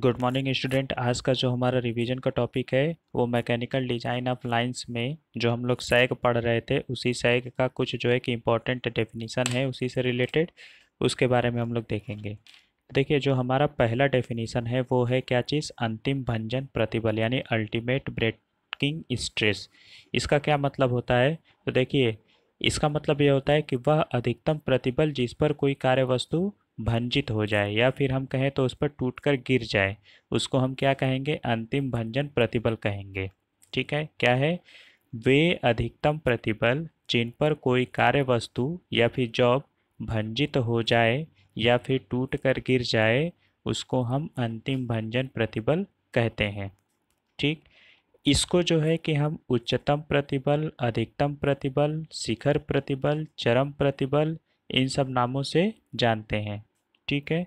good morning student आज का जो हमारा रिवीजन का टॉपिक है वो मैकेनिकल डिजाइन ऑफ लाइंस में जो हम लोग सैग पढ़ रहे थे उसी सैग का कुछ जो है कि इम्पोर्टेंट डेफिनेशन है उसी से रिलेटेड उसके बारे में हम लोग देखेंगे देखिए जो हमारा पहला डेफिनेशन है वो है क्या चीज़ अंतिम भंजन प्रतिबल यानी अल्टीमेट ब्रेकिंग स्ट्रेस इसका क्या मतलब होता है तो देखिए इसका मतलब ये होता है कि वह अधिकतम प्रतिबल जिस पर कोई कार्य वस्तु भंजित हो जाए या फिर हम कहें तो उस पर टूटकर गिर जाए उसको हम क्या कहेंगे अंतिम भंजन प्रतिबल कहेंगे ठीक है क्या है वे अधिकतम प्रतिबल जिन पर कोई कार्य वस्तु या फिर जॉब भंजित हो जाए या फिर टूट कर गिर जाए उसको हम अंतिम भंजन प्रतिबल कहते हैं ठीक इसको जो है कि हम उच्चतम प्रतिबल अधिकतम प्रतिबल शिखर प्रतिबल चरम प्रतिबल इन सब नामों से जानते हैं ठीक है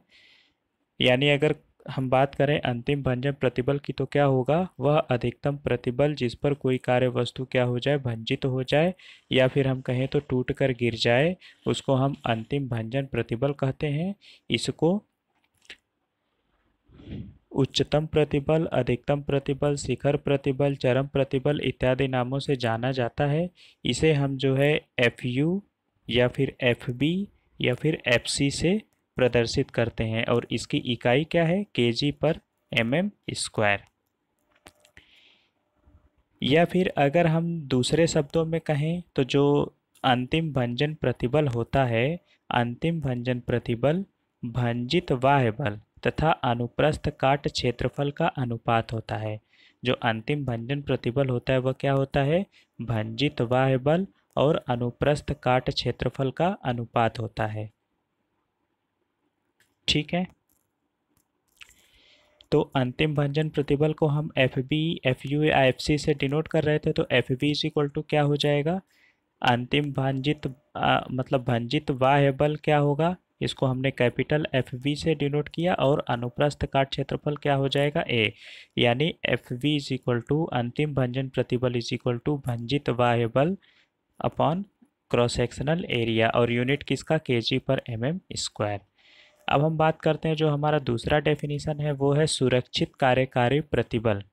यानी अगर हम बात करें अंतिम भंजन प्रतिबल की तो क्या होगा वह अधिकतम प्रतिबल जिस पर कोई कार्य वस्तु क्या हो जाए भंजित तो हो जाए या फिर हम कहें तो टूट कर गिर जाए उसको हम अंतिम भंजन प्रतिबल कहते हैं इसको उच्चतम प्रतिबल अधिकतम प्रतिबल शिखर प्रतिबल चरम प्रतिबल इत्यादि नामों से जाना जाता है इसे हम जो है एफ यू या फिर एफ बी या फिर एफ सी से प्रदर्शित करते हैं और इसकी इकाई क्या है के पर एम एम स्क्वायर या फिर अगर हम दूसरे शब्दों में कहें तो जो अंतिम भंजन प्रतिबल होता है अंतिम भंजन प्रतिबल भंजित वाह्य बल तथा अनुप्रस्थ काट क्षेत्रफल का अनुपात होता है जो अंतिम भंजन प्रतिबल होता है वह क्या होता है भंजित वाह्य बल और अनुप्रस्थ काट क्षेत्रफल का अनुपात होता है ठीक है तो अंतिम भंजन प्रतिबल को हम एफ बी एफ यू या एफ सी से डिनोट कर रहे थे तो F B is equal to क्या हो जाएगा अंतिम भंजित मतलब भंजित वाह्य बल क्या होगा इसको हमने कैपिटल एफ बी से डिनोट किया और अनुप्रस्थ काट क्षेत्रफल क्या हो जाएगा ए यानी F B is equal to अंतिम भंजन प्रतिबल इज इक्वल टू भंजित वाह्य बल अपॉन क्रॉस सेक्शनल एरिया और यूनिट किसका के जी पर एम एम स्क्वायर अब हम बात करते हैं जो हमारा दूसरा डेफिनेशन है वो है सुरक्षित कार्यकारी प्रतिबल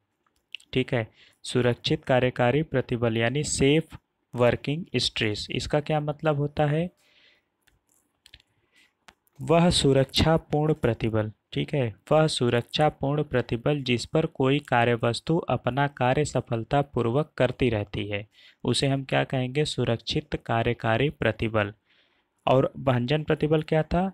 ठीक है सुरक्षित कार्यकारी प्रतिबल यानी सेफ वर्किंग स्ट्रेस इसका क्या मतलब होता है वह सुरक्षापूर्ण प्रतिबल ठीक है वह सुरक्षापूर्ण प्रतिबल जिस पर कोई कार्यवस्तु अपना कार्य सफलतापूर्वक करती रहती है उसे हम क्या कहेंगे सुरक्षित कार्यकारी प्रतिबल और भंजन प्रतिबल क्या था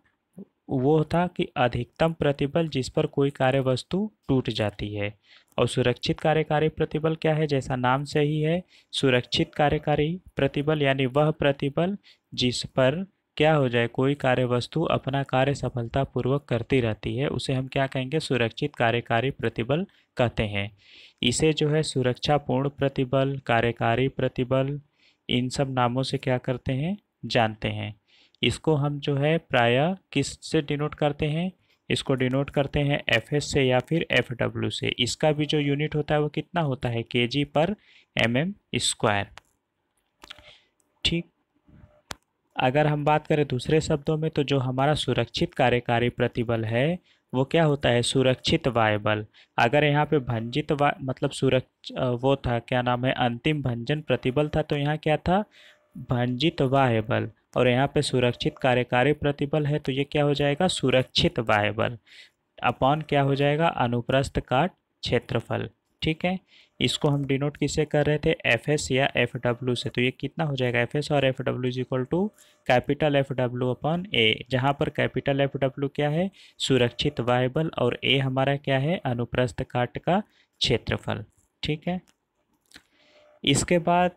वो था कि अधिकतम प्रतिबल जिस पर कोई कार्य वस्तु टूट जाती है और सुरक्षित कार्यकारी प्रतिबल क्या है जैसा नाम से ही है सुरक्षित कार्यकारी प्रतिबल यानी वह प्रतिबल जिस पर क्या हो जाए कोई कार्य वस्तु अपना कार्य सफलतापूर्वक करती रहती है उसे हम क्या कहेंगे सुरक्षित कार्यकारी प्रतिबल कहते हैं इसे जो है सुरक्षापूर्ण प्रतिबल कार्यकारी प्रतिबल इन सब नामों से क्या करते हैं जानते हैं इसको हम जो है प्राय किस से डिनोट करते हैं इसको डिनोट करते हैं एफ एस से या फिर एफ डब्ल्यू से इसका भी जो यूनिट होता है वो कितना होता है के जी पर एम एम स्क्वायर ठीक अगर हम बात करें दूसरे शब्दों में तो जो हमारा सुरक्षित कार्यकारी प्रतिबल है वो क्या होता है सुरक्षित वाय बल अगर यहाँ पे भंजित वा मतलब सुरक्ष वो था क्या नाम है अंतिम भंजन प्रतिबल था तो यहाँ क्या था भंजित वाय बल और यहाँ पे सुरक्षित कार्यकारी प्रतिबल है तो ये क्या हो जाएगा सुरक्षित वायबल अपॉन क्या हो जाएगा अनुप्रस्थ काट क्षेत्रफल ठीक है इसको हम डिनोट किसे कर रहे थे एफ एस या एफ डब्ल्यू से तो ये कितना हो जाएगा एफ एस और F W is equal to capital F W upon A जहाँ पर कैपिटल एफ डब्ल्यू क्या है सुरक्षित वायबल और ए हमारा क्या है अनुप्रस्थ काट का क्षेत्रफल ठीक है इसके बाद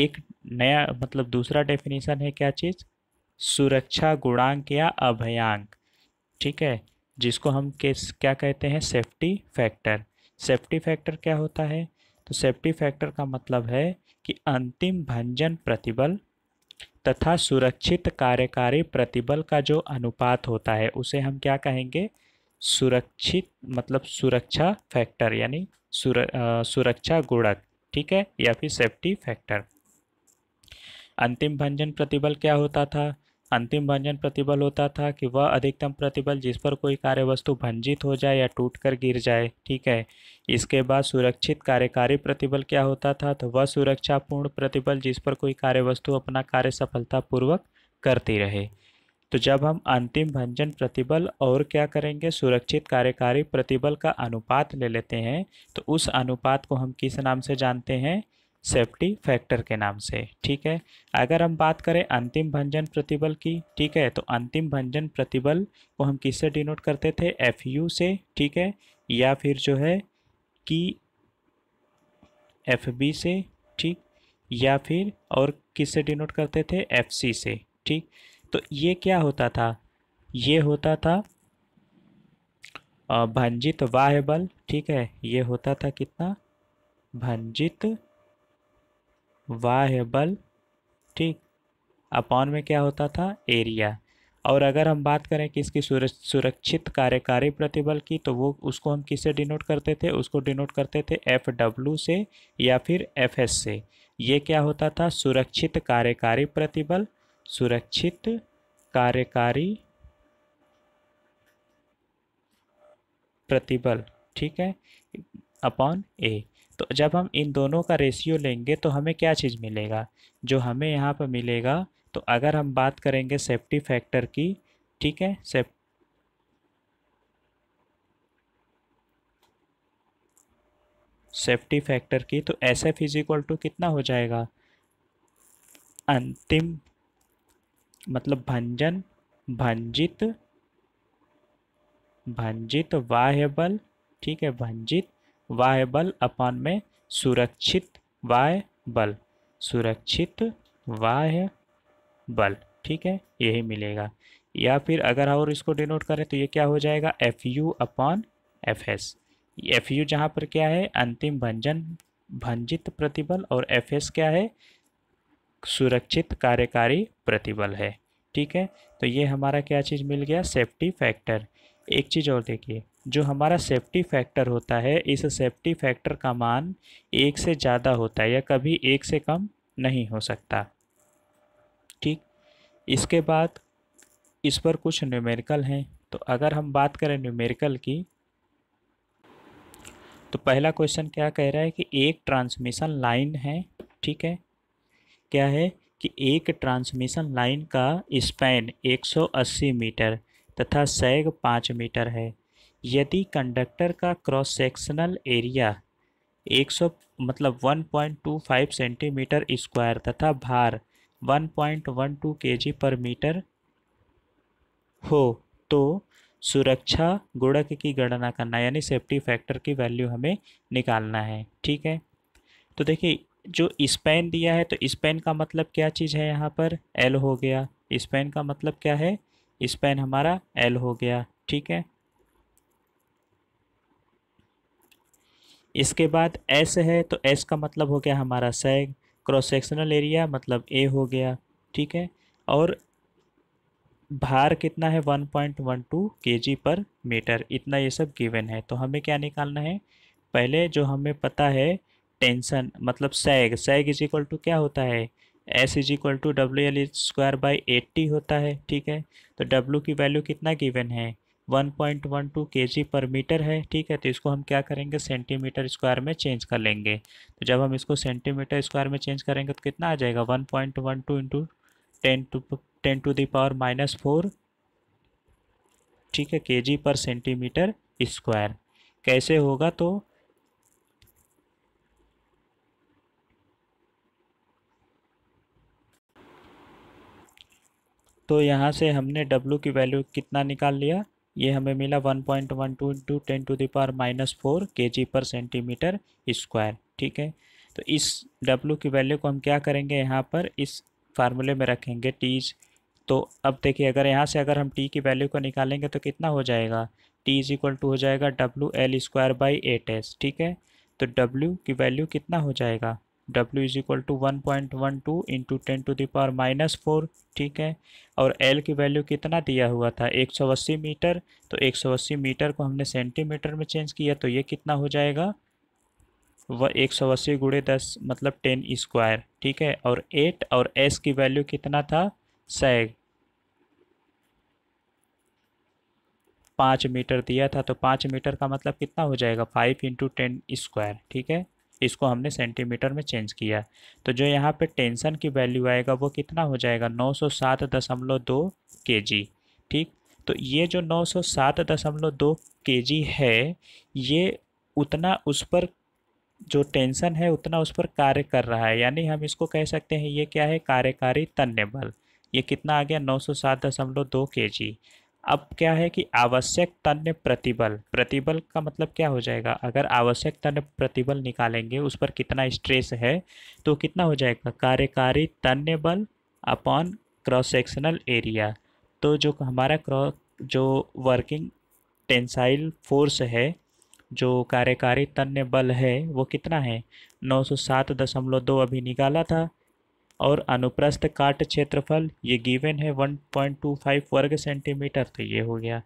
एक नया मतलब दूसरा डेफिनेशन है क्या चीज़ सुरक्षा गुणांक या अभयांक ठीक है जिसको हम केस क्या कहते हैं सेफ्टी फैक्टर सेफ्टी फैक्टर क्या होता है तो सेफ्टी फैक्टर का मतलब है कि अंतिम भंजन प्रतिबल तथा सुरक्षित कार्यकारी प्रतिबल का जो अनुपात होता है उसे हम क्या कहेंगे सुरक्षित मतलब सुरक्षा फैक्टर यानी सुर, सुरक्षा गुणक ठीक है या फिर सेफ्टी फैक्टर अंतिम भंजन प्रतिबल क्या होता था अंतिम भंजन प्रतिबल होता था कि वह अधिकतम प्रतिबल जिस पर कोई कार्यवस्तु भंजित हो जाए या टूट कर गिर जाए ठीक है इसके बाद सुरक्षित कार्यकारी प्रतिबल क्या होता था तो वह सुरक्षापूर्ण प्रतिबल जिस पर कोई कार्यवस्तु अपना कार्य सफलतापूर्वक करती रहे तो जब हम अंतिम भंजन प्रतिबल और क्या करेंगे सुरक्षित कार्यकारी प्रतिबल का अनुपात ले लेते हैं तो उस अनुपात को हम किस नाम से जानते हैं सेफ्टी फैक्टर के नाम से ठीक है अगर हम बात करें अंतिम भंजन प्रतिबल की ठीक है तो अंतिम भंजन प्रतिबल को हम किससे डिनोट करते थे एफ यू से ठीक है या फिर जो है कि एफ बी से ठीक या फिर और किससे डिनोट करते थे एफ सी से ठीक तो ये क्या होता था ये होता था भंजित वाह्य बल ठीक है ये होता था कितना भंजित बल ठीक अपॉन में क्या होता था एरिया और अगर हम बात करें कि इसकी सुरक्षित कार्यकारी प्रतिबल की तो वो उसको हम किससे डिनोट करते थे उसको डिनोट करते थे एफ डब्ल्यू से या फिर एफ एस से ये क्या होता था सुरक्षित कार्यकारी प्रतिबल सुरक्षित कार्यकारी प्रतिबल ठीक है अपॉन ए तो जब हम इन दोनों का रेशियो लेंगे तो हमें क्या चीज़ मिलेगा जो हमें यहाँ पर मिलेगा तो अगर हम बात करेंगे सेफ्टी फैक्टर की ठीक है सेफ सेफ्टी फैक्टर की तो S F is equal to कितना हो जाएगा अंतिम मतलब भंजन भंजित भंजित वाह्य बल ठीक है भंजित वाय बल अपान में सुरक्षित वाय बल सुरक्षित वाय बल ठीक है यही मिलेगा या फिर अगर और इसको डिनोट करें तो ये क्या हो जाएगा F U upon F S F U जहाँ पर क्या है अंतिम भंजन भंजित प्रतिबल और एफ एस क्या है सुरक्षित कार्यकारी प्रतिबल है ठीक है तो ये हमारा क्या चीज़ मिल गया सेफ्टी फैक्टर एक चीज़ और देखिए जो हमारा सेफ्टी फैक्टर होता है इस सेफ्टी फैक्टर का मान एक से ज़्यादा होता है या कभी एक से कम नहीं हो सकता ठीक इसके बाद इस पर कुछ न्यूमेरिकल हैं तो अगर हम बात करें न्यूमेरिकल की तो पहला क्वेश्चन क्या कह रहा है कि एक ट्रांसमिशन लाइन है ठीक है क्या है कि एक ट्रांसमिशन लाइन का स्पैन 180 मीटर तथा सैग पाँच मीटर है यदि कंडक्टर का क्रॉस सेक्शनल एरिया 100 मतलब 1.25 सेंटीमीटर स्क्वायर तथा भार 1.12 केजी पर मीटर हो तो सुरक्षा गुणक की गणना करना यानी सेफ्टी फैक्टर की वैल्यू हमें निकालना है ठीक है तो देखिए जो स्पैन दिया है तो स्पैन का मतलब क्या चीज़ है यहाँ पर एल हो गया स्पैन का मतलब क्या है स्पैन हमारा एल हो गया ठीक है इसके बाद एस है तो एस का मतलब हो गया हमारा सैग क्रॉस सेक्शनल एरिया मतलब ए हो गया ठीक है और भार कितना है 1.12 पॉइंट जी पर मीटर इतना ये सब गिवन है तो हमें क्या निकालना है पहले जो हमें पता है टेंशन मतलब sag sag is equal to क्या होता है S is equal to W L square by eighty होता है ठीक है तो डब्ल्यू की वैल्यू कितना गिवन है 1.12 kg पर मीटर है ठीक है तो इसको हम क्या करेंगे सेंटीमीटर स्क्वायर में चेंज कर लेंगे तो जब हम इसको सेंटीमीटर स्क्वायर में चेंज करेंगे तो कितना आ जाएगा 1.12 point one two into ten to ten to the power minus four ठीक है के पर सेंटीमीटर स्क्वायर कैसे होगा तो तो यहाँ से हमने W की वैल्यू कितना निकाल लिया ये हमें मिला one point one two into ten to the power minus four K G पर सेंटीमीटर स्क्वायर ठीक है तो इस डब्ल्यू की वैल्यू को हम क्या करेंगे यहाँ पर इस फार्मूले में रखेंगे टीज तो अब देखिए अगर यहाँ से अगर हम टी की वैल्यू को निकालेंगे तो कितना हो जाएगा टी इज इक्वल टू हो जाएगा W L square by eight S ठीक है तो डब्ल्यू की वैल्यू कितना हो जाएगा W is equal to one point one two into ten to the power minus four ठीक है और L की वैल्यू कितना दिया हुआ था एक सौ अस्सी मीटर तो एक सौ अस्सी मीटर को हमने सेंटीमीटर में चेंज किया तो ये कितना हो जाएगा वह एक सौ अस्सी गुड़े दस मतलब टेन स्क्वायर ठीक है और एट और एस की वैल्यू कितना था सैग पाँच मीटर दिया था तो पाँच मीटर का मतलब कितना हो जाएगा फाइव इंटू टेन स्क्वायर ठीक है इसको हमने सेंटीमीटर में चेंज किया तो जो यहाँ पे टेंशन की वैल्यू आएगा वो कितना हो जाएगा नौ सौ सात दशमलव दो के जी ठीक तो ये जो नौ सौ सात दशमलव दो के जी है ये उतना उस पर जो टेंशन है उतना उस पर कार्य कर रहा है यानी हम इसको कह सकते हैं ये क्या है कार्यकारी तन्य बल ये कितना आ गया नौ सौ सात दशमलव दो के जी अब क्या है कि आवश्यक तन्य प्रतिबल प्रतिबल का मतलब क्या हो जाएगा अगर आवश्यक तन्य प्रतिबल निकालेंगे उस पर कितना स्ट्रेस है तो कितना हो जाएगा कार्यकारी तन्य बल अपॉन क्रॉस सेक्शनल एरिया तो जो हमारा क्रॉ जो वर्किंग टेंसाइल फोर्स है जो कार्यकारी तन्य बल है वो कितना है दो अभी निकाला था और अनुप्रस्थ काट क्षेत्रफल ये गिवन है 1.25 वर्ग सेंटीमीटर तो ये हो गया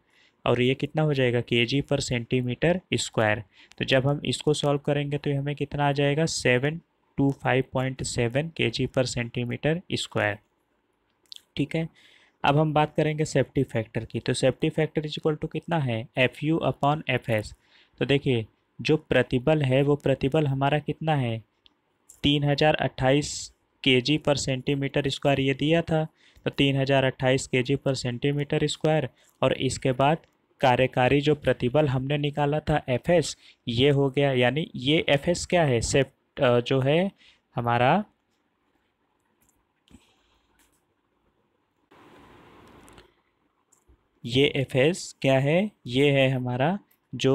और ये कितना हो जाएगा के जी पर सेंटीमीटर स्क्वायर तो जब हम इसको सॉल्व करेंगे तो हमें कितना आ जाएगा seven two five point seven K G पर सेंटीमीटर स्क्वायर ठीक है अब हम बात करेंगे सेफ्टी फैक्टर की तो safety factor is equal to कितना है F U upon F S तो देखिए जो प्रतिबल है वो प्रतिबल हमारा कितना है तीन हज़ार अट्ठाईस केजी पर सेंटीमीटर स्क्वायर ये दिया था तो तीन हज़ार अट्ठाईस के जी पर सेंटीमीटर स्क्वायर और इसके बाद कार्यकारी जो प्रतिबल हमने निकाला था एफ एस ये हो गया यानी ये एफ एस क्या है सेफ जो है हमारा ये एफ एस क्या है ये है हमारा जो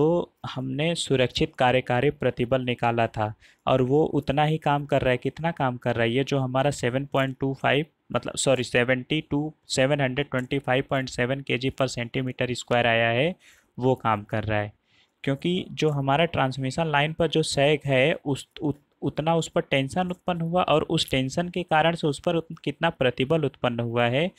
हमने सुरक्षित कार्यकारी प्रतिबल निकाला था और वो उतना ही काम कर रहा है कितना काम कर रहा है ये जो हमारा 7.25 मतलब sorry 72 two seven hundred twenty five point seven K G पर सेंटीमीटर स्क्वायर आया है वो काम कर रहा है क्योंकि जो हमारा ट्रांसमिशन लाइन पर जो सैग है उस उत, उतना उस पर टेंशन उत्पन्न हुआ और उस टेंशन के कारण से उस पर कितना प्रतिबल उत्पन्न हुआ है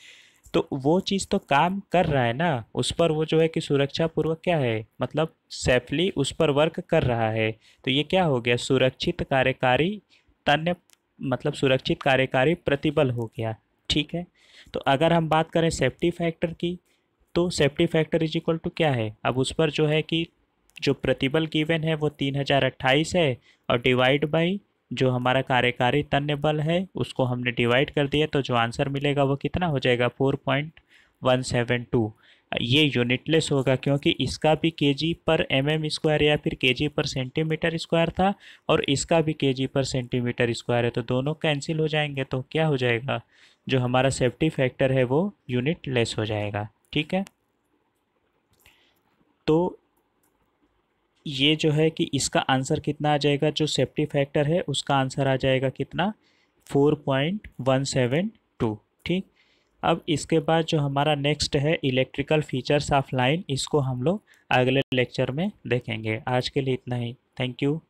तो वो चीज़ तो काम कर रहा है ना उस पर वो जो है कि सुरक्षा पूर्वक क्या है मतलब सेफली उस पर वर्क कर रहा है तो ये क्या हो गया सुरक्षित कार्यकारी तन्य मतलब सुरक्षित कार्यकारी प्रतिबल हो गया ठीक है तो अगर हम बात करें सेफ्टी फैक्टर की तो safety factor is equal to क्या है अब उस पर जो है कि जो प्रतिबल गिवन है वो तीन हज़ार अट्ठाईस है और डिवाइड बाई जो हमारा कार्यकारी तन्य बल है उसको हमने डिवाइड कर दिया तो जो आंसर मिलेगा वो कितना हो जाएगा four point one seven two ये यूनिटलेस होगा क्योंकि इसका भी के जी पर एम एम स्क्वायर या फिर के जी पर सेंटीमीटर स्क्वायर था और इसका भी के जी पर सेंटीमीटर स्क्वायर है तो दोनों कैंसिल हो जाएंगे तो क्या हो जाएगा जो हमारा सेफ्टी फैक्टर है वो यूनिट लेस हो जाएगा ठीक है तो ये जो है कि इसका आंसर कितना आ जाएगा जो सेफ्टी फैक्टर है उसका आंसर आ जाएगा कितना four point one seven two ठीक अब इसके बाद जो हमारा नेक्स्ट है इलेक्ट्रिकल फीचर्स ऑफ लाइन इसको हम लोग अगले लेक्चर में देखेंगे आज के लिए इतना ही थैंक यू